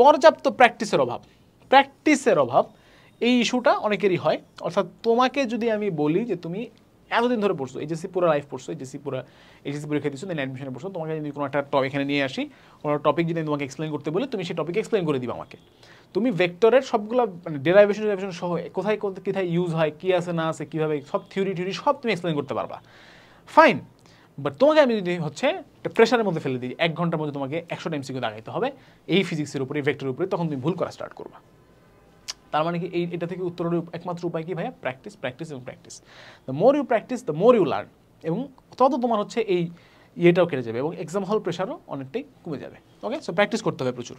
পর্যাপ্ত প্র্যাকটিসের অভাব প্র্যাকটিসের অভাব এই ইস্যুটা অনেকেরই হয় অর্থাৎ তোমাকে যদি আমি বলি যে তুমি এতদিন ধরে পড়ছো এইচএসসি পুরো লাইফ পড়ছো এইচএসসি পুরো এইচএসসি পরীক্ষা দিচ্ছো দেন অ্যাডমিশনে পড়ছো তোমাকে যদি কোনো একটা টপিক এখানে নিয়ে আসি কোনো টপিক যদি তোমাকে এক্সপ্লেন করতে বলি তুমি সেই টপিক এক্সপ্লেন করে দিবে আমাকে তুমি ভেক্টরের সবগুলো মানে ডেরাইভেশন ডেরাইভেশন সহ কোথায় কোথায় ইউজ হয় কী আছে না আছে কীভাবে সব থিওরি থিওরি সব তুমি এক্সপ্লেন করতে পারবা ফাইন বাট তোমাকে আমি যদি হচ্ছে একটা প্রেশারের মধ্যে ফেলে দিই এক ঘন্টার মধ্যে তোমাকে একশোটা এমসিকিউ দাগাইতে হবে এই ফিজিক্সের উপরে ভেক্টরের উপরে তখন তুমি ভুল করা স্টার্ট করবা তার মানে কি এই এটা থেকে উত্তরের একমাত্র উপায় কি ভাইয়া প্র্যাকটিস প্র্যাকটিস এবং practice the more you practice the more you learn এবং তত তোমার হচ্ছে এই ইয়েটাও কেটে যাবে এবং এক্সাম হল প্রেশারও অনেকটাই কমে যাবে ওকে সো প্র্যাকটিস করতে হবে প্রচুর